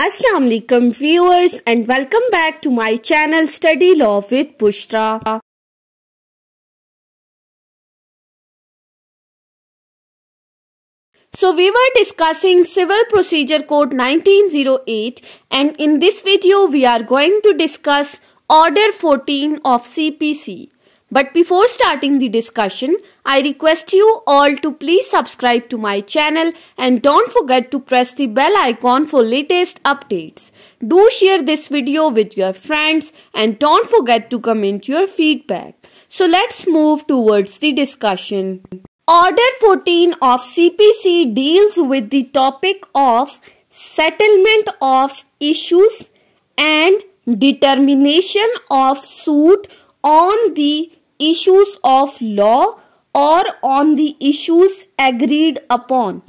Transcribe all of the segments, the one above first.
Assalamualaikum alaikum viewers and welcome back to my channel Study Law with Pushtra. So we were discussing Civil Procedure Code 1908 and in this video we are going to discuss Order 14 of CPC. But before starting the discussion, I request you all to please subscribe to my channel and don't forget to press the bell icon for latest updates. Do share this video with your friends and don't forget to comment your feedback. So let's move towards the discussion. Order 14 of CPC deals with the topic of settlement of issues and determination of suit on the issues of law और on the issues agreed upon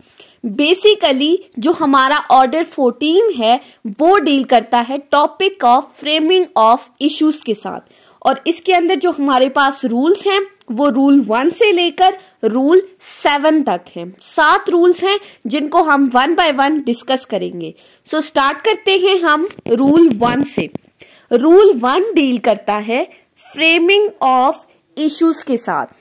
basically जो हमारा order 14 है वो deal करता है topic of framing of issues के साथ और इसके अंदर जो हमारे पास रूल्स हैं वो रूल वन से लेकर रूल सेवन तक हैं सात रूल्स हैं जिनको हम वन बाय वन डिस्कस करेंगे सो so, स्टार्ट करते हैं हम रूल वन से रूल वन डील करता है फ्रेमिंग ऑफ इश्यूज के साथ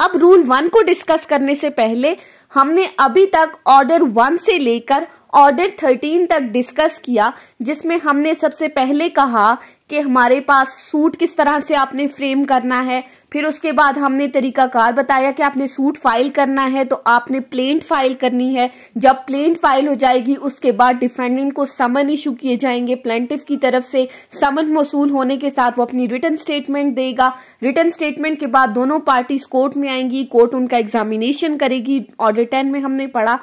अब रूल वन को डिस्कस करने से पहले हमने अभी तक ऑर्डर वन से लेकर ऑर्डर थर्टीन तक डिस्कस किया जिसमें हमने सबसे पहले कहा कि हमारे पास सूट किस तरह से आपने फ्रेम करना है फिर उसके बाद हमने तरीकाकार बताया कि आपने सूट फाइल करना है तो आपने प्लेन फाइल करनी है जब प्लेन फाइल हो जाएगी उसके बाद डिफेंडेंट को समन इशू किए जाएंगे प्लेंटिव की तरफ से समन मौसू होने के साथ वो अपनी रिटर्न स्टेटमेंट देगा रिटर्न स्टेटमेंट के बाद दोनों पार्टीज कोर्ट में आएंगी कोर्ट उनका एग्जामिनेशन करेगी ऑर्डर टेन में हमने पढ़ा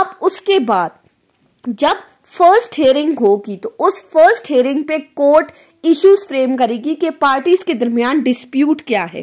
अब उसके बाद जब फर्स्ट हेयरिंग होगी तो उस फर्स्ट हेयरिंग पे कोर्ट इश्यूज फ्रेम करेगी कि पार्टीज के दरमियान डिस्प्यूट क्या है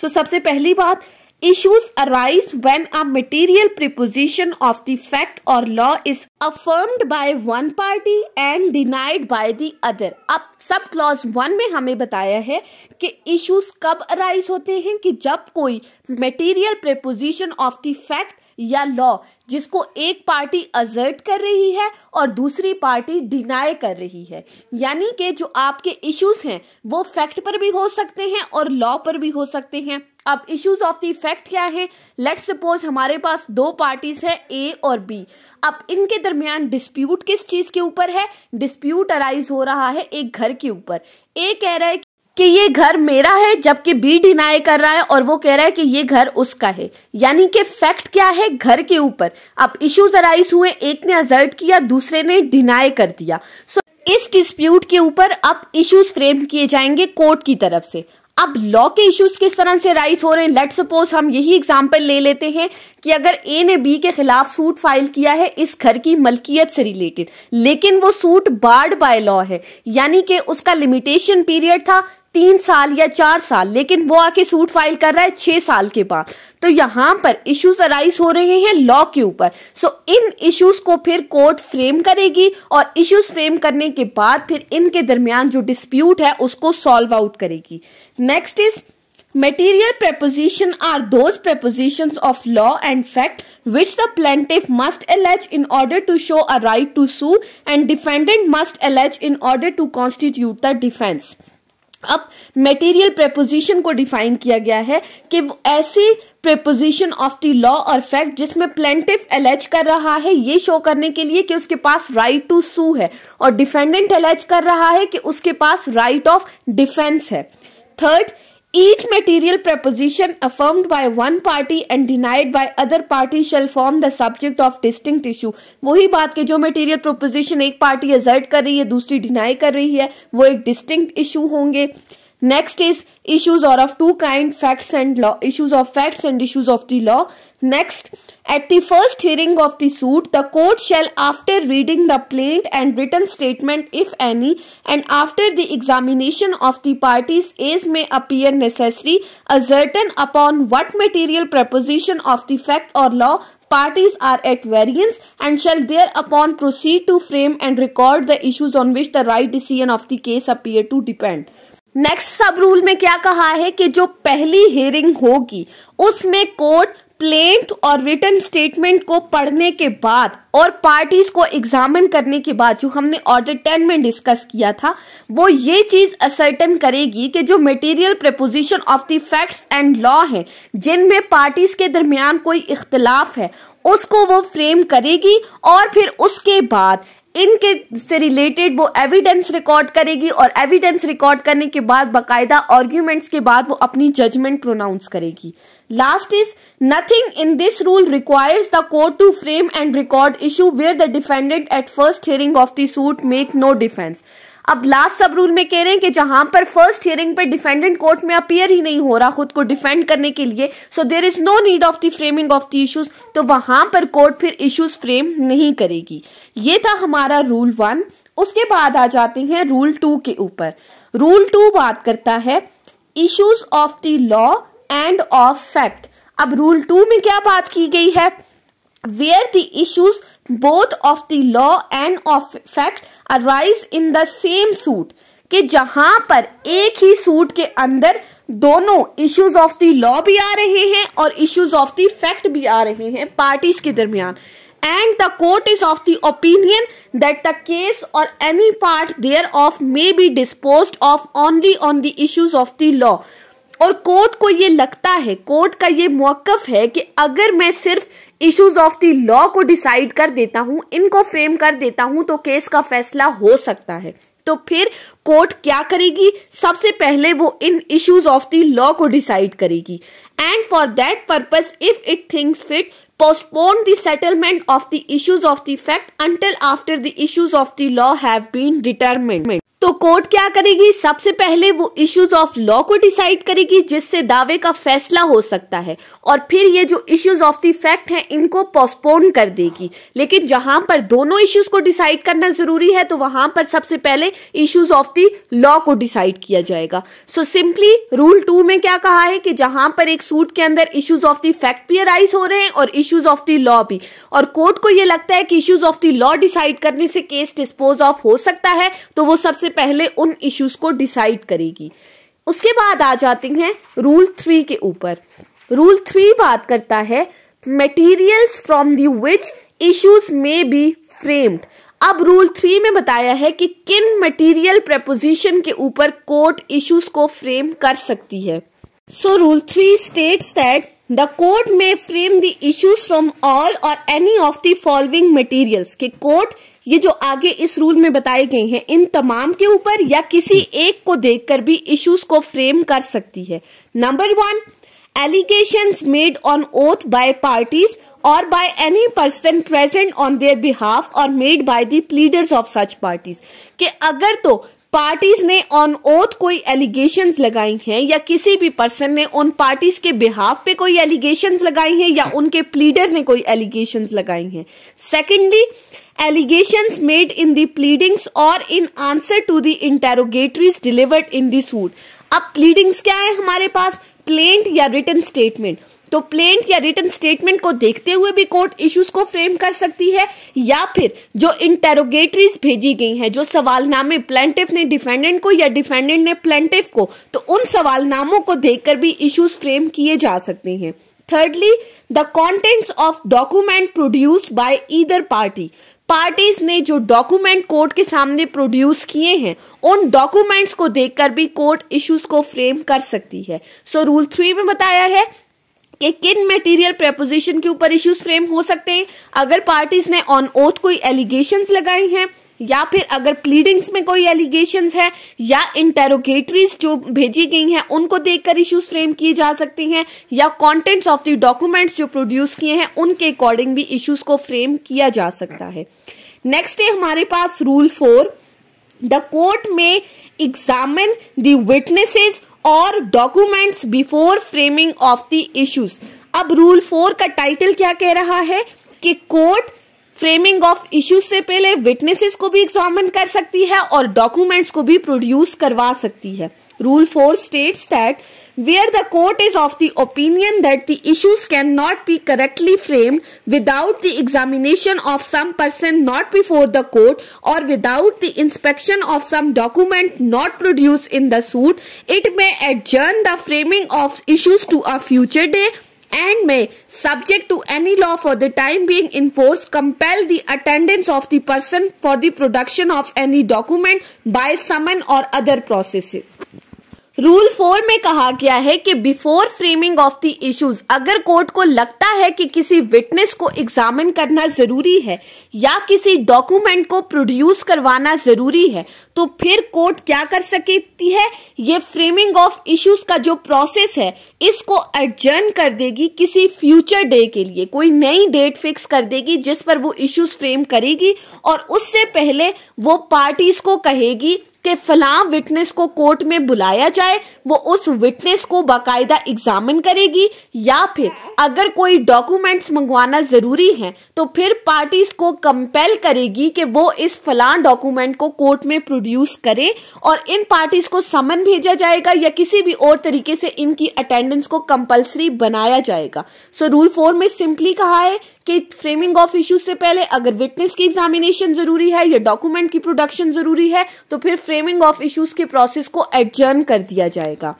सो so, सबसे पहली बात Issues arise when a material preposition of the fact or law is affirmed by one party and denied by the other. अब सब क्लॉज वन में हमें बताया है कि issues कब arise होते हैं कि जब कोई material preposition of the fact या लॉ जिसको एक पार्टी अजर्ट कर रही है और दूसरी पार्टी डिनाई कर रही है यानी कि जो आपके इश्यूज हैं वो फैक्ट पर भी हो सकते हैं और लॉ पर भी हो सकते हैं अब इश्यूज ऑफ द इफेक्ट क्या है लेट सपोज हमारे पास दो पार्टीज है ए और बी अब इनके दरमियान डिस्प्यूट किस चीज के ऊपर है डिस्प्यूट अराइज हो रहा है एक घर के ऊपर ए कह रहा है कि ये घर मेरा है जबकि बी डिनाई कर रहा है और वो कह रहा है कि ये घर उसका है यानी कि फैक्ट क्या है घर के ऊपर अब इश्यूज अराइज हुए एक ने अजर्ट किया दूसरे ने डिनाई कर दिया सो so, इस डिस्प्यूट के ऊपर अब इश्यूज फ्रेम किए जाएंगे कोर्ट की तरफ से अब लॉ के इश्यूज किस तरह से राइज हो रहे हैं लेट सपोज हम यही एग्जांपल ले लेते हैं कि अगर ए ने बी के खिलाफ सूट फाइल किया है इस घर की मलकियत से रिलेटेड लेकिन वो सूट बार्ड बाय लॉ है यानी कि उसका लिमिटेशन पीरियड था तीन साल या चार साल लेकिन वो आके सूट फाइल कर रहा है छह साल के बाद तो यहाँ पर इश्यूज अराइज हो रहे हैं लॉ के ऊपर सो इन इश्यूज को फिर कोर्ट फ्रेम करेगी और इश्यूज फ्रेम करने के बाद फिर इनके दरमियान जो डिस्प्यूट है उसको सॉल्व आउट करेगी next is material proposition are those proposition of law and fact which the plaintiff must allege in order to show a right to sue and defendant must allege in order to constitute the defence अब material proposition को define किया गया है कि वो ऐसी proposition of the law और fact जिसमें प्लेंटिव एलेज कर रहा है ये शो करने के लिए कि उसके पास राइट टू सू है और डिफेंडेंट एलेज कर रहा है कि उसके पास राइट ऑफ डिफेंस है third Each material preposition affirmed by one party and denied by other party shall form the subject of distinct issue. वही बात के जो material preposition एक party assert कर रही है दूसरी deny कर रही है वो एक distinct issue होंगे Next is issues are of two kind facts and law issues of facts and issues of the law Next, at the first hearing of the suit, the court shall, after reading the plaint and written statement, if any, and after the examination of the parties as may appear necessary, ascertain upon what material proposition of the fact or law parties are at variance and shall thereupon proceed to frame and record the issues on which the right decision of the case appear to depend. Next sub rule में क्या कहा है कि जो पहली hearing होगी उसमें court plaint और रिटर्न स्टेटमेंट को पढ़ने के बाद और पार्टीज को एग्जामिन करने के बाद जो हमने ऑर्डर टेन में डिस्कस किया था वो ये चीज असर्टन करेगी कि जो material proposition of the facts and law है जिनमें पार्टीज के दरमियान कोई इख्तलाफ है उसको वो फ्रेम करेगी और फिर उसके बाद इनके से रिलेटेड वो एविडेंस रिकॉर्ड करेगी और एविडेंस रिकॉर्ड करने के बाद बाकायदा आर्ग्यूमेंट्स के बाद वो अपनी जजमेंट प्रोनाउंस करेगी last is nothing in this rule requires the court to frame and record issue where the defendant at first hearing of the suit make no defence अब लास्ट सब रूल में कह रहे हैं कि जहां पर first hearing पर defendant court में अपियर ही नहीं हो रहा खुद को डिफेंड करने के लिए so there is no need of the framing of the issues तो वहां पर कोर्ट फिर इश्यूज फ्रेम नहीं करेगी ये था हमारा रूल वन उसके बाद आ जाते हैं रूल टू के ऊपर रूल टू बात करता है issues of the law and of fact अब रूल टू में क्या बात की गई है where the issues both of the law and of fact arise in the same suit कि जहां पर एक ही सूट के अंदर दोनों इश्यूज ऑफ द लॉ भी आ रहे हैं और इश्यूज ऑफ द फैक्ट भी आ रहे हैं पार्टीज के दरमियान and the court is of the opinion that the case और any part thereof may be disposed of only on the issues of the law और कोर्ट को ये लगता है कोर्ट का ये मौकफ है कि अगर मैं सिर्फ इश्यूज ऑफ दी लॉ को डिसाइड कर देता हूं इनको फ्रेम कर देता हूं तो केस का फैसला हो सकता है तो फिर कोर्ट क्या करेगी सबसे पहले वो इन इश्यूज ऑफ दी लॉ को डिसाइड करेगी and for that purpose if it thinks fit postpone the settlement of the issues of the fact until after the issues of the law have been determined. तो court क्या करेगी सबसे पहले वो issues of law को decide करेगी जिससे दावे का फैसला हो सकता है और फिर ये जो इश्यूज ऑफ द फैक्ट है इनको पोस्टपोन कर देगी लेकिन जहां पर दोनों इश्यूज को डिसाइड करना जरूरी है तो वहां पर सबसे पहले इश्यूज ऑफ द लॉ को डिसाइड किया जाएगा सो सिंपली रूल टू में क्या कहा है कि जहां पर एक सूट के अंदर इश्यूज ऑफ द फैक्ट भी अराइज हो रहे हैं और इश्यूज ऑफ द लॉ भी और कोर्ट को यह लगता है कि issues of the law decide करने से केस डिस्पोज ऑफ हो सकता है तो वो सबसे पहले उन इश्यूज को डिसाइड करेगी उसके बाद आ जाती हैं रूल थ्री के ऊपर रूल थ्री बात करता है materials from the which issues may be framed अब रूल थ्री में बताया है कि किन मटेरियल प्रपोजिशन के ऊपर कोर्ट इश्यूज को फ्रेम कर सकती है सो rule three states that the court may frame the issues from all और any of the following materials के कोर्ट ये जो आगे इस रूल में बताए गए हैं इन तमाम के ऊपर या किसी एक को देखकर भी इश्यूज को फ्रेम कर सकती है number one allegations made on oath by parties or by any person present on their behalf or made by the pleaders of such parties के अगर तो पार्टीज ने ऑन ओथ कोई एलिगेशन लगाई हैं या किसी भी पर्सन ने उन पार्टीज के बिहाफ पे कोई एलिगेशन लगाई हैं या उनके प्लीडर ने कोई एलिगेशन लगाई हैं secondly allegation made in the pleadings और in answer to the interrogatories delivered in the suit अब प्लीडिंग्स क्या है हमारे पास प्लेंट या रिटर्न स्टेटमेंट तो प्लेंट या रिटर्न स्टेटमेंट को देखते हुए भी कोर्ट इश्यूज को फ्रेम कर सकती है या फिर जो इंटेरोगेटरीज भेजी गई हैं जो सवालनामे प्लेंटिव ने डिफेंडेंट को या डिफेंडेंट ने प्लेंटिव को तो उन सवालनामों को देखकर भी इश्यूज फ्रेम किए जा सकते हैं thirdly the contents of document produced by either party parties ने जो डॉक्यूमेंट कोर्ट के सामने प्रोड्यूस किए हैं उन डॉक्यूमेंट्स को देखकर भी कोर्ट इश्यूज को फ्रेम कर सकती है सो रूल थ्री में बताया है कि किन मटेरियल प्रपोजिशन के ऊपर इश्यूज फ्रेम हो सकते हैं अगर पार्टीज ने ऑन ओथ कोई एलिगेशन लगाए हैं या फिर अगर प्लीडिंग्स में कोई एलिगेशन है या इंटेरोगेटरीज जो भेजी गई हैं उनको देखकर इश्यूज फ्रेम किए जा सकते हैं या कॉन्टेंट्स ऑफ द डॉक्यूमेंट्स जो प्रोड्यूस किए हैं उनके अकॉर्डिंग भी इश्यूज को फ्रेम किया जा सकता है नेक्स्ट है हमारे पास rule four the court may examine witnesses और documents before framing of the issues अब रूल फोर का टाइटल क्या कह रहा है कि कोर्ट फ्रेमिंग ऑफ इश्यूज से पहले विटनेसेस को भी एग्जामिन कर सकती है और डॉक्यूमेंट्स को भी प्रोड्यूस करवा सकती है rule four states that where the court is of the opinion that the issues cannot be correctly framed without the examination of some person not before the court or without the inspection of some document not produced in the suit, it may adjourn the framing of issues to a future day and may, subject to any law for the time being in force, compel the attendance of the person for the production of any document by summon or other processes. Rule four में कहा गया है कि before framing of the issues अगर court को लगता है कि किसी विटनेस को एग्जामिन करना जरूरी है या किसी डॉक्यूमेंट को प्रोड्यूस करवाना जरूरी है तो फिर कोर्ट क्या कर सकती है ये फ्रेमिंग ऑफ इश्यूज का जो प्रोसेस है इसको एडजर्न कर देगी किसी फ्यूचर डे के लिए कोई नई डेट फिक्स कर देगी जिस पर वो इश्यूज फ्रेम करेगी और उससे पहले वो पार्टीज को कहेगी कि फलाम विटनेस को कोर्ट में बुलाया जाए वो उस विटनेस को बाकायदा एग्जामिन करेगी या फिर अगर कोई डॉक्यूमेंट्स मंगवाना ज़रूरी है तो फिर पार्टीज को कंपेल करेगी कि वो इस फलां डॉक्यूमेंट को कोर्ट में प्रोड्यूस करें और इन पार्टीज को समन भेजा जाएगा या किसी भी और तरीके से इनकी अटेंडेंस को कंपल्सरी बनाया जाएगा सो रूल फोर में सिंपली कहा है कि फ्रेमिंग ऑफ इश्यूज से पहले अगर विटनेस की एग्जामिनेशन जरूरी है या डॉक्यूमेंट की प्रोडक्शन जरूरी है तो फिर फ्रेमिंग ऑफ इश्यूज के प्रोसेस को एडजर्न कर दिया जाएगा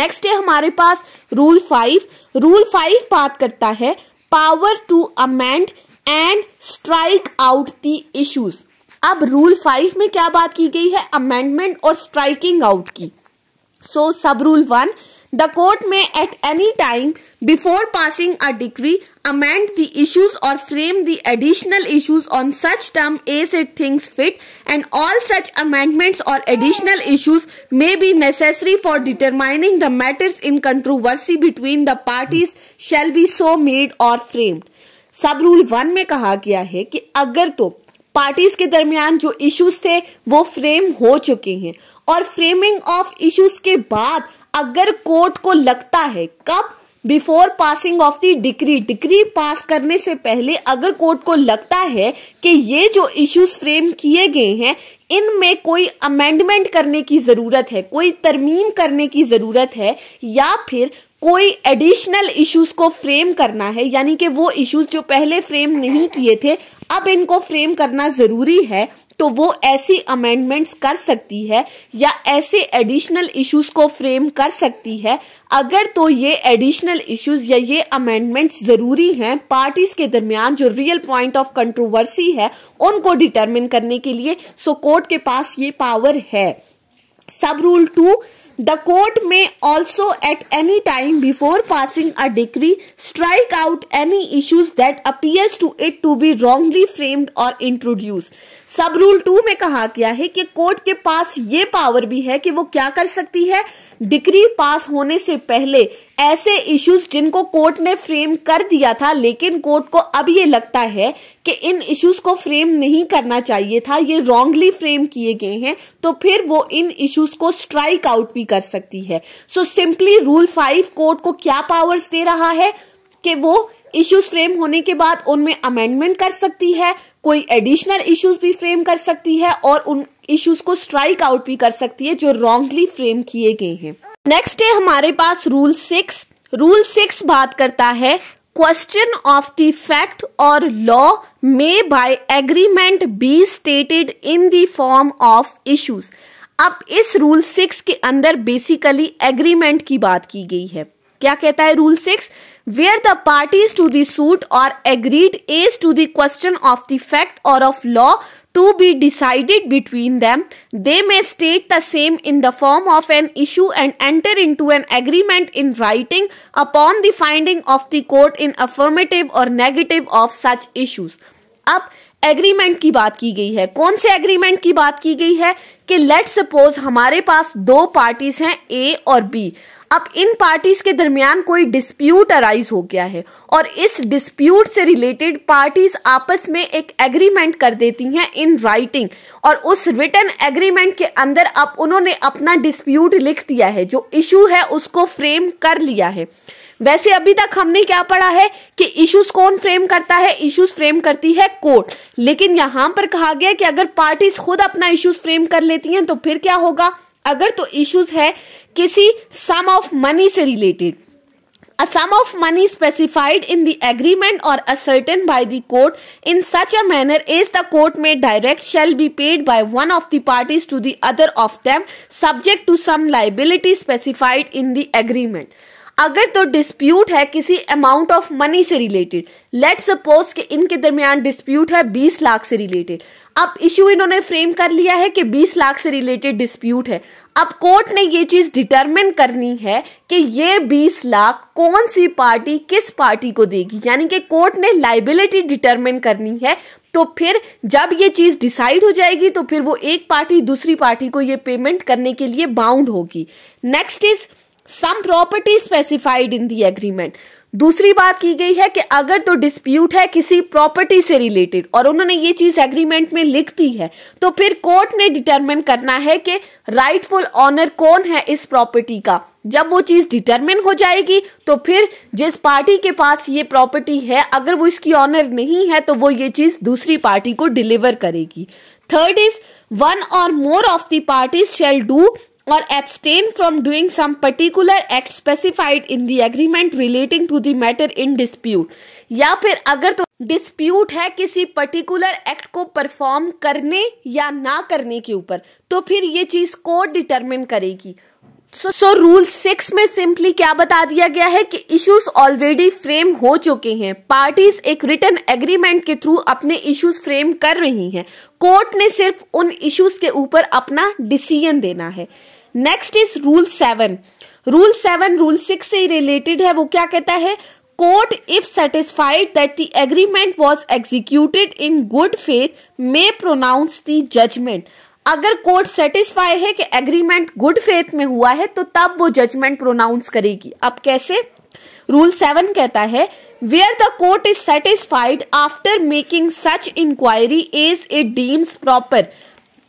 नेक्स्ट है हमारे पास रूल फाइव रूल फाइव बात करता है power to amend and strike out the issues अब रूल फाइव में क्या बात की गई है अमेंडमेंट और स्ट्राइकिंग आउट की so sub rule one The court may at any time before passing a decree amend the issues or frame the additional issues on such term as it thinks fit and all such amendments or additional issues may be necessary for determining the matters in controversy between the parties shall be so made or framed. Sub rule one में कहा गया है कि अगर तो parties के दरमियान जो इश्यूज थे वो फ्रेम हो चुके हैं और फ्रेमिंग ऑफ इश्यूज के बाद अगर कोर्ट को लगता है कब before passing of the decree decree pass करने से पहले अगर कोर्ट को लगता है कि ये जो इश्यूज फ्रेम किए गए हैं इनमें कोई अमेंडमेंट करने की ज़रूरत है कोई तरमीम करने की ज़रूरत है या फिर कोई एडिशनल इश्यूज को फ्रेम करना है यानी कि वो इश्यूज जो पहले फ्रेम नहीं किए थे अब इनको फ्रेम करना ज़रूरी है तो वो ऐसी अमेंडमेंट्स कर सकती है या ऐसे एडिशनल इश्यूज को फ्रेम कर सकती है अगर तो ये एडिशनल इश्यूज या ये अमेंडमेंट्स ज़रूरी हैं पार्टीज के दरमियान जो रियल पॉइंट ऑफ कंट्रोवर्सी है उनको डिटरमिन करने के लिए सो कोर्ट के पास ये पावर है sub rule two the court may also at any time before passing a decree strike out any issues that appears to it to be wrongly framed और introduce sub rule two में कहा गया है कि court के पास ये power भी है कि वो क्या कर सकती है डिग्री पास होने से पहले ऐसे इश्यूज जिनको कोर्ट ने फ्रेम कर दिया था लेकिन कोर्ट को अब ये लगता है कि इन इश्यूज को फ्रेम नहीं करना चाहिए था ये रॉन्गली फ्रेम किए गए हैं तो फिर वो इन इश्यूज को स्ट्राइक आउट भी कर सकती है so simply rule five court को क्या पावर्स दे रहा है कि वो इश्यूज फ्रेम होने के बाद उनमें अमेंडमेंट कर सकती है कोई एडिशनल इश्यूज भी फ्रेम कर सकती है और उन इश्यूज को स्ट्राइक आउट भी कर सकती है जो रॉन्गली फ्रेम किए गए हैं नेक्स्ट है हमारे पास रूल सिक्स रूल सिक्स बात करता है क्वेश्चन ऑफ द फैक्ट और law may by agreement be stated in the form of issues अब इस रूल सिक्स के अंदर बेसिकली एग्रीमेंट की बात की गई है क्या कहता है rule six where the parties to suit are agreed as to the question of the fact or of law to be decided between them. They may state the same in the form of an issue and enter into an agreement in writing upon the finding of the court in affirmative or negative of such issues. अब agreement की बात की गई है कौन से agreement की बात की गई है कि लेट सपोज हमारे पास दो पार्टीज हैं ए और बी अब इन पार्टीज के दरमियान कोई डिस्प्यूट अराइज हो गया है और इस डिस्प्यूट से रिलेटेड पार्टीज आपस में एक एग्रीमेंट कर देती हैं इन राइटिंग और उस रिटर्न एग्रीमेंट के अंदर अब उन्होंने अपना डिस्प्यूट लिख दिया है जो इशू है उसको फ्रेम कर लिया है वैसे अभी तक हमने क्या पढ़ा है कि इश्यूज कौन फ्रेम करता है इश्यूज फ्रेम करती है कोर्ट लेकिन यहां पर कहा गया कि अगर पार्टीज खुद अपना इश्यूज फ्रेम कर लेती हैं तो फिर क्या होगा अगर तो इश्यूज है किसी सम ऑफ मनी से related a sum of money specified in the agreement or ascertained by the court in such a manner as the court may direct shall be paid by one of the parties to the other of them subject to some liability specified in the agreement अगर तो dispute है किसी amount of money से related let suppose कि इनके दरमियान dispute है 20 लाख से रिलेटेड अब इश्यू इन्होंने फ्रेम कर लिया है कि 20 लाख से रिलेटेड डिस्प्यूट है अब कोर्ट ने ये चीज डिटरमिन करनी है कि ये 20 लाख कौन सी पार्टी किस पार्टी को देगी यानी कि कोर्ट ने लाइबिलिटी डिटरमिन करनी है तो फिर जब ये चीज डिसाइड हो जाएगी तो फिर वो एक पार्टी दूसरी पार्टी को ये पेमेंट करने के लिए बाउंड होगी next is some property specified in the agreement दूसरी बात की गई है कि अगर तो डिस्प्यूट है किसी प्रॉपर्टी से रिलेटेड और उन्होंने ये चीज एग्रीमेंट में लिख दी है तो फिर कोर्ट ने डिटरमिन करना है कि राइटफुल ऑनर कौन है इस प्रॉपर्टी का जब वो चीज डिटरमिन हो जाएगी तो फिर जिस पार्टी के पास ये प्रॉपर्टी है अगर वो इसकी ऑनर नहीं है तो वो ये चीज दूसरी पार्टी को डिलीवर करेगी third is one or more of the parties shall do or abstain from doing some particular act specified in the agreement relating to the matter in dispute या फिर अगर तो डिस्प्यूट है किसी पर्टिकुलर एक्ट को perform करने या ना करने के ऊपर तो फिर ये चीज कोर्ट डिटरमिन करेगी सो सो रूल सिक्स में सिंपली क्या बता दिया गया है कि इश्यूज ऑलरेडी फ्रेम हो चुके हैं पार्टीज एक रिटर्न एग्रीमेंट के थ्रू अपने इश्यूज फ्रेम कर रही हैं कोर्ट ने सिर्फ उन इश्यूज के ऊपर अपना डिसीजन देना है next is rule seven rule seven rule six से रिलेटेड है वो क्या कहता है court if satisfied that the agreement was executed in good faith may pronounce the judgment अगर कोर्ट सेटिस्फाई है कि एग्रीमेंट गुड फेथ में हुआ है तो तब वो जजमेंट प्रोनाउंस करेगी अब कैसे रूल सेवन कहता है where the court is satisfied after making such inquiry is it deems proper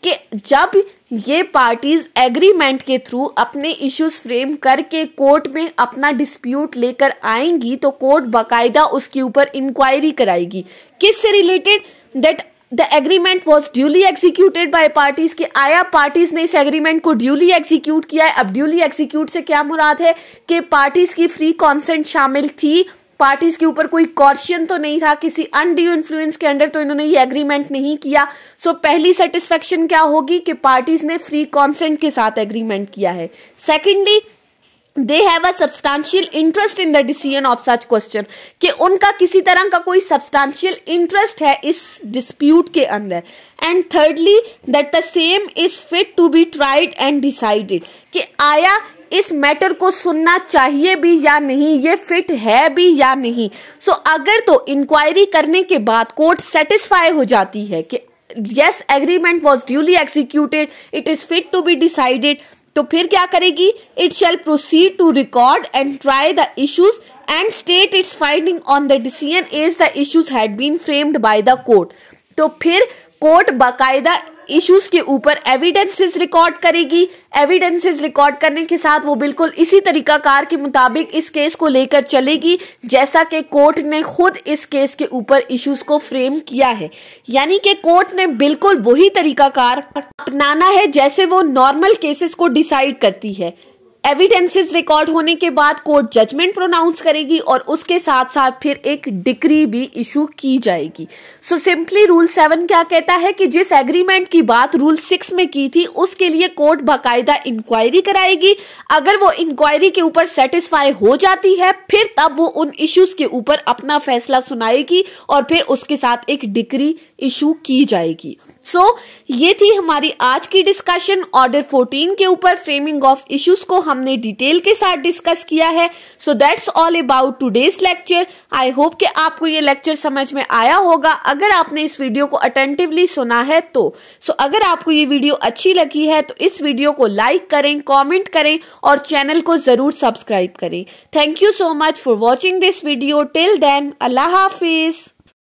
कि जब ये पार्टीज एग्रीमेंट के थ्रू अपने इश्यूज फ्रेम करके कोर्ट में अपना डिस्प्यूट लेकर आएंगी तो कोर्ट बाकायदा उसके ऊपर इंक्वायरी कराएगी किस से related that the agreement was duly executed by parties की आया पार्टीज ने इस एग्रीमेंट को ड्यूली एग्जीक्यूट किया है अब ड्यूली एग्जीक्यूट से क्या मुराद है कि पार्टीज की फ्री कॉन्सेंट शामिल थी पार्टीज के ऊपर कोई कॉर्शन तो नहीं था किसी अनड्यू इन्फ्लुएंस के अंडर तो इन्होंने ये एग्रीमेंट नहीं किया सो so, पहली सेटिस्फेक्शन क्या होगी कि पार्टीज ने फ्री कॉन्सेंट के साथ एग्रीमेंट किया है secondly they have a substantial interest in the decision of such question कि उनका किसी तरह का कोई सब्सटांशियल इंटरेस्ट है इस डिस्प्यूट के अंदर and thirdly that the same is fit to be tried and decided कि आया इस मैटर को सुनना चाहिए भी या नहीं ये फिट है भी या नहीं सो so, अगर तो इंक्वायरी करने के बाद कोर्ट सेटिस्फाई हो जाती है कि yes agreement was duly executed it is fit to be decided तो फिर क्या करेगी it shall proceed to record and try the issues and state its finding on the decision is the issues had been framed by the court तो फिर court बाकायदा issues के ऊपर evidences record करेगी एविडेंसेस रिकॉर्ड करने के साथ वो बिल्कुल इसी तरीका कार के मुताबिक इस केस को लेकर चलेगी जैसा कि कोर्ट ने खुद इस केस के ऊपर इश्यूज को फ्रेम किया है यानी कि कोर्ट ने बिल्कुल वही तरीका कार अपनाना है जैसे वो नॉर्मल केसेस को डिसाइड करती है एविडेंसेस रिकॉर्ड होने के बाद कोर्ट जजमेंट प्रोनाउंस करेगी और उसके साथ साथ फिर एक डिक्री भी इशू की जाएगी सो सिंपली रूल सेवन क्या कहता है कि जिस एग्रीमेंट की बात रूल सिक्स में की थी उसके लिए कोर्ट बाकायदा इंक्वायरी कराएगी अगर वो इंक्वायरी के ऊपर सेटिस्फाई हो जाती है फिर तब वो उन इश्यूज के ऊपर अपना फैसला सुनाएगी और फिर उसके साथ एक डिक्री इशू की जाएगी सो so, ये थी हमारी आज की डिस्कशन ऑर्डर 14 के ऊपर फ्रेमिंग ऑफ इश्यूज को हमने डिटेल के साथ डिस्कस किया है so that's all about today's lecture I hope कि आपको ये लेक्चर समझ में आया होगा अगर आपने इस वीडियो को अटेंटिवली सुना है तो सो so, अगर आपको ये वीडियो अच्छी लगी है तो इस वीडियो को लाइक करें कॉमेंट करें और चैनल को जरूर सब्सक्राइब करें thank you so much for watching this video till then अल्लाह हाफिज़